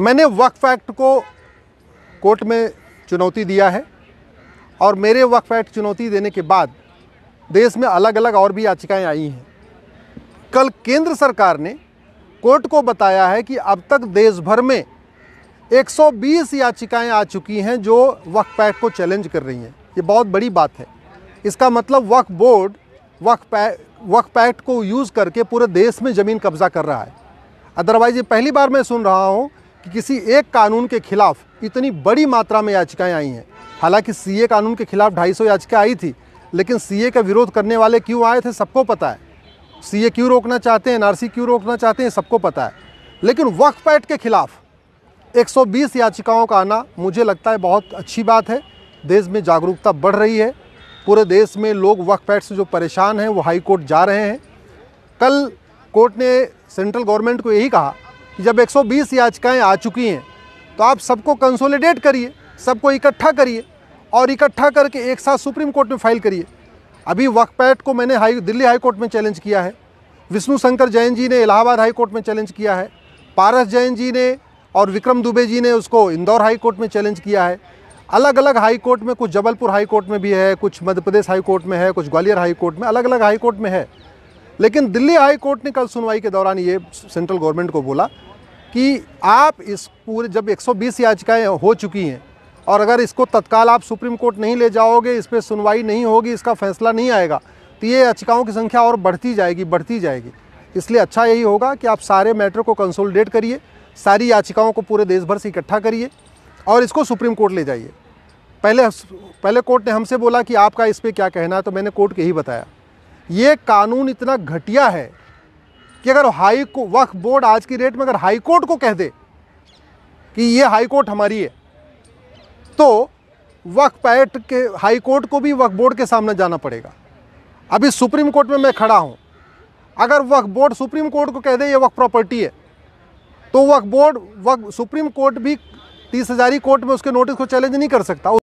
मैंने वक्फ एक्ट को कोर्ट में चुनौती दिया है और मेरे वक्फ एक्ट चुनौती देने के बाद देश में अलग अलग और भी याचिकाएं आई हैं कल केंद्र सरकार ने कोर्ट को बताया है कि अब तक देश भर में 120 याचिकाएं आ चुकी हैं जो वक्फ एक्ट को चैलेंज कर रही हैं ये बहुत बड़ी बात है इसका मतलब वक्फ बोर्ड वक्फ वक्फ एक्ट को यूज़ करके पूरे देश में ज़मीन कब्ज़ा कर रहा है अदरवाइज़ ये पहली बार मैं सुन रहा हूँ कि किसी एक कानून के खिलाफ इतनी बड़ी मात्रा में याचिकाएं आई हैं हालांकि सीए कानून के खिलाफ 250 याचिका आई थी लेकिन सीए का विरोध करने वाले क्यों आए थे सबको पता है सीए क्यों रोकना चाहते हैं एनआरसी क्यों रोकना चाहते हैं सबको पता है लेकिन वक्फ पैट के खिलाफ 120 याचिकाओं का आना मुझे लगता है बहुत अच्छी बात है देश में जागरूकता बढ़ रही है पूरे देश में लोग वक्फ पैट से जो परेशान हैं वो हाई कोर्ट जा रहे हैं कल कोर्ट ने सेंट्रल गवर्नमेंट को यही कहा कि जब 120 याचिकाएं आ चुकी हैं तो आप सबको कंसोलिडेट करिए सबको इकट्ठा करिए और इकट्ठा करके एक साथ सुप्रीम कोर्ट में फाइल करिए अभी पैट को मैंने हाई दिल्ली हाई कोर्ट में चैलेंज किया है विष्णु शंकर जैन जी ने इलाहाबाद हाई कोर्ट में चैलेंज किया है पारस जैन जी ने और विक्रम दुबे जी ने उसको इंदौर हाई कोर्ट में चैलेंज किया है अलग अलग हाई कोर्ट में कुछ जबलपुर हाई कोर्ट में भी है कुछ मध्य प्रदेश हाई कोर्ट में है कुछ ग्वालियर हाई कोर्ट में अलग अलग हाई कोर्ट में है लेकिन दिल्ली हाई कोर्ट ने कल सुनवाई के दौरान ये सेंट्रल गवर्नमेंट को बोला कि आप इस पूरे जब 120 याचिकाएं हो चुकी हैं और अगर इसको तत्काल आप सुप्रीम कोर्ट नहीं ले जाओगे इस पर सुनवाई नहीं होगी इसका फैसला नहीं आएगा तो ये याचिकाओं की संख्या और बढ़ती जाएगी बढ़ती जाएगी इसलिए अच्छा यही होगा कि आप सारे मैटर को कंसोलिडेट करिए सारी याचिकाओं को पूरे देश भर से इकट्ठा करिए और इसको सुप्रीम कोर्ट ले जाइए पहले पहले कोर्ट ने हमसे बोला कि आपका इस पर क्या कहना है तो मैंने कोर्ट के ही बताया ये कानून इतना घटिया है कि अगर हाई को वक्फ बोर्ड आज की डेट में अगर हाई कोर्ट को कह दे कि ये हाई कोर्ट हमारी है तो वक्फ एक्ट के हाई कोर्ट को भी वक्फ बोर्ड के सामने जाना पड़ेगा अभी सुप्रीम कोर्ट में मैं खड़ा हूँ अगर वक्फ बोर्ड सुप्रीम कोर्ट को कह दे ये वक्फ प्रॉपर्टी है तो Waqf board Waqf supreme court भी तीस हजारी कोर्ट में उसके नोटिस को चैलेंज नहीं कर सकता